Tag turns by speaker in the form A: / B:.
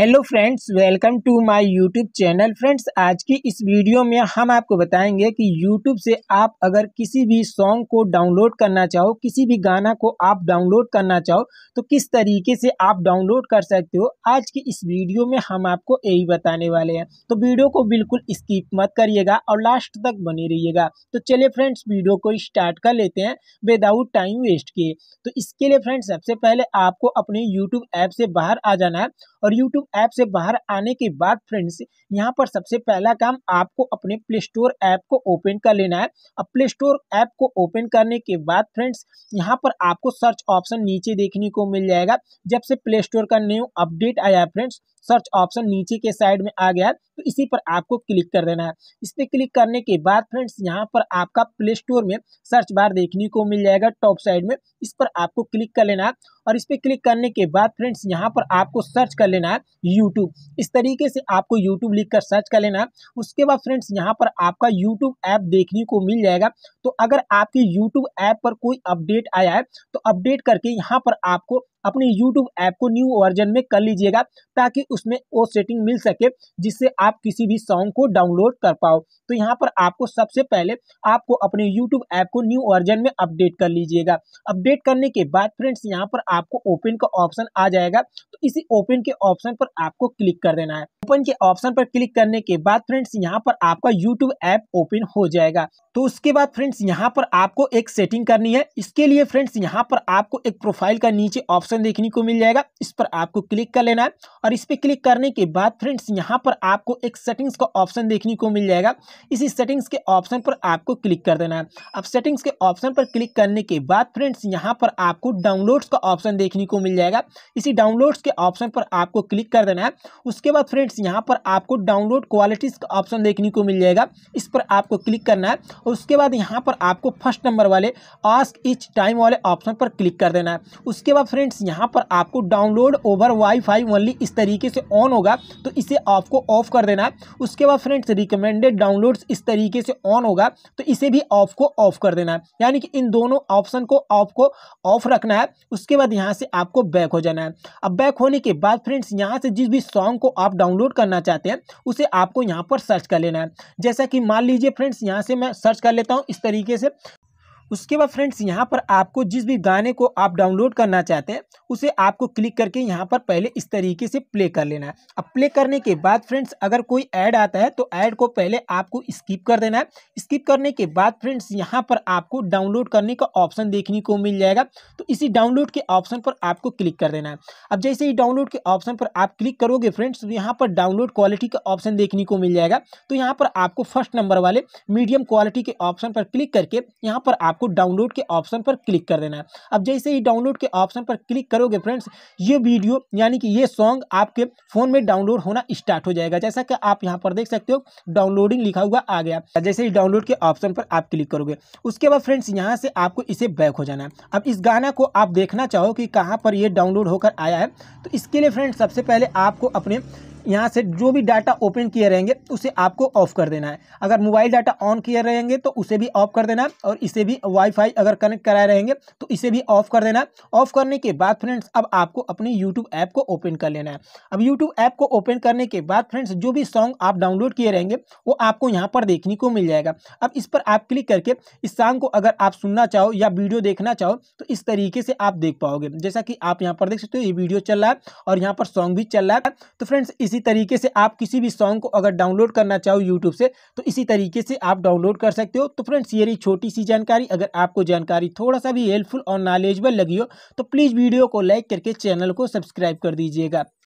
A: hello friends welcome to my YouTube channel friends आज की इस वीडियो में हम आपको बताएंगे कि यूट्यूब से आप अगर किसी भी सॉन्ग को डाउनलोड करना चाहो किसी भी गाना को आप डाउनलोड करना चाहो तो किस तरीके से आप डाउनलोड कर सकते हो आज की इस वीडियो में हम आपको यही बताने वाले हैं तो वीडियो को बिल्कुल स्कीप मत करिएगा और लास्ट तक बने रहिएगा तो चलिए फ्रेंड्स वीडियो को स्टार्ट कर लेते हैं विदाउट टाइम वेस्ट किए तो इसके लिए फ्रेंड्स सबसे पहले आपको अपने यूट्यूब ऐप से बाहर आ जाना है और यूट्यूब ऐप से बाहर आने के बाद फ्रेंड्स यहाँ पर सबसे पहला काम आपको अपने प्ले स्टोर ऐप को ओपन कर लेना है अब प्ले स्टोर ऐप को ओपन करने के बाद फ्रेंड्स यहाँ पर आपको सर्च ऑप्शन नीचे देखने को मिल जाएगा जब से प्ले स्टोर का न्यू अपडेट आया है फ्रेंड्स सर्च ऑप्शन नीचे के साइड में आ गया है तो इसी पर आपको क्लिक कर देना है इस पर क्लिक करने के बाद फ्रेंड्स यहाँ पर आपका प्ले स्टोर में सर्च बार देखने को मिल जाएगा टॉप साइड में इस पर आपको क्लिक कर लेना है और इस पर क्लिक करने के बाद फ्रेंड्स यहाँ पर आपको सर्च कर लेना है यूट्यूब इस तरीके से आपको यूट्यूब लिख कर सर्च कर लेना है उसके बाद फ्रेंड्स यहाँ पर आपका यूट्यूब ऐप देखने को मिल जाएगा तो अगर आपके यूट्यूब ऐप पर कोई अपडेट आया है तो अपडेट करके यहाँ पर आपको अपने यूट्यूब ऐप को न्यू वर्जन में कर लीजिएगा ताकि उसमें वो सेटिंग मिल सके जिससे आप किसी भी सॉन्ग को डाउनलोड कर पाओ तो यहाँ पर आपको सबसे पहले आपको अपने यूट्यूब ऐप को न्यू वर्जन में अपडेट कर लीजिएगा अपडेट करने के बाद फ्रेंड्स यहाँ पर आपको ओपन का ऑप्शन आ जाएगा तो इसी ओपन के ऑप्शन पर आपको क्लिक कर देना है ओपन के ऑप्शन पर क्लिक करने के बाद फ्रेंड्स यहाँ पर आपका यूट्यूब ऐप ओपन हो जाएगा तो उसके बाद फ्रेंड्स यहाँ पर आपको एक सेटिंग करनी है इसके लिए फ्रेंड्स यहाँ पर आपको एक प्रोफाइल का नीचे ऑप्शन ऑप्शन देखने को मिल जाएगा इस पर आपको क्लिक कर लेना है और इस पर क्लिक करने के बाद फ्रेंड्स यहाँ पर आपको एक सेटिंग्स का ऑप्शन देखने को मिल जाएगा इसी सेटिंग्स के ऑप्शन पर आपको क्लिक कर देना है अब सेटिंग्स के ऑप्शन पर क्लिक करने के बाद फ्रेंड्स यहाँ पर आपको डाउनलोड्स का ऑप्शन देखने को मिल जाएगा इसी डाउनलोड्स के ऑप्शन पर आपको क्लिक कर देना है उसके बाद फ्रेंड्स यहाँ पर आपको डाउनलोड क्वालिटीज़ का ऑप्शन देखने को मिल जाएगा इस पर आपको क्लिक करना है और उसके बाद यहाँ पर आपको फर्स्ट नंबर वाले आस्क इच टाइम वाले ऑप्शन पर क्लिक कर देना है उसके बाद फ्रेंड्स यहाँ पर आपको डाउनलोड ओवर वाईफाई ओनली इस तरीके से ऑन होगा तो इसे आपको ऑफ कर देना है उसके बाद फ्रेंड्स रिकमेंडेड डाउनलोड्स इस तरीके से ऑन होगा तो इसे भी ऑफ को ऑफ कर देना है यानी कि इन दोनों ऑप्शन को ऑफ को ऑफ रखना है उसके बाद यहाँ से आपको बैक हो जाना है अब बैक होने के बाद फ्रेंड्स यहाँ से जिस भी सॉन्ग को आप डाउनलोड करना चाहते हैं उसे आपको यहाँ पर सर्च कर लेना है जैसा कि मान लीजिए फ्रेंड्स यहाँ से मैं सर्च कर लेता हूँ इस तरीके से उसके बाद फ्रेंड्स यहाँ पर आपको जिस भी गाने को आप डाउनलोड करना चाहते हैं उसे आपको क्लिक करके यहाँ पर पहले इस तरीके से प्ले कर लेना है अब प्ले करने के बाद फ्रेंड्स अगर कोई ऐड आता है तो ऐड को पहले आपको स्किप कर देना है स्किप करने के बाद फ्रेंड्स यहाँ पर आपको डाउनलोड करने का ऑप्शन देखने को मिल जाएगा तो इसी डाउनलोड के ऑप्शन पर आपको क्लिक कर देना है अब जैसे ही डाउनलोड के ऑप्शन पर आप क्लिक करोगे फ्रेंड्स तो यहाँ पर डाउनलोड क्वालिटी का ऑप्शन देखने को मिल जाएगा तो यहाँ पर आपको फर्स्ट नंबर वाले मीडियम क्वालिटी के ऑप्शन पर क्लिक करके यहाँ पर आपको आपको डाउनलोड के ऑप्शन पर क्लिक कर देना है अब जैसे ही डाउनलोड के ऑप्शन पर क्लिक करोगे फ्रेंड्स ये वीडियो यानी कि ये सॉन्ग आपके फ़ोन में डाउनलोड होना स्टार्ट हो जाएगा जैसा कि आप यहाँ पर देख सकते हो डाउनलोडिंग लिखा हुआ आ गया जैसे ही डाउनलोड के ऑप्शन पर आप क्लिक करोगे उसके बाद फ्रेंड्स यहाँ से आपको इसे बैक हो जाना है अब इस गाना को आप देखना चाहो कि कहाँ पर यह डाउनलोड होकर आया है तो इसके लिए फ्रेंड्स सबसे पहले आपको अपने यहाँ से जो भी डाटा ओपन किए रहेंगे उसे आपको ऑफ कर देना है अगर मोबाइल डाटा ऑन किए रहेंगे तो उसे भी ऑफ कर देना है और इसे भी वाईफाई अगर कनेक्ट कराए रहेंगे तो इसे भी ऑफ कर देना ऑफ करने के बाद फ्रेंड्स अब आपको अपनी यूट्यूब ऐप को ओपन कर लेना है अब यूट्यूब ऐप को ओपन करने के बाद फ्रेंड्स जो भी सॉन्ग आप डाउनलोड किए रहेंगे वो आपको यहाँ पर देखने को मिल जाएगा अब इस पर आप क्लिक करके इस सॉन्ग को अगर आप सुनना चाहो या वीडियो देखना चाहो तो इस तरीके से आप देख पाओगे जैसा कि आप यहाँ पर देख सकते हो ये वीडियो चल रहा है और यहाँ पर सॉन्ग भी चल रहा है तो फ्रेंड्स इस इसी तरीके से आप किसी भी सॉन्ग को अगर डाउनलोड करना चाहो यूट्यूब से तो इसी तरीके से आप डाउनलोड कर सकते हो तो फ्रेंड्स ये रही छोटी सी जानकारी अगर आपको जानकारी थोड़ा सा भी हेल्पफुल और नॉलेजबल लगी हो तो प्लीज़ वीडियो को लाइक करके चैनल को सब्सक्राइब कर दीजिएगा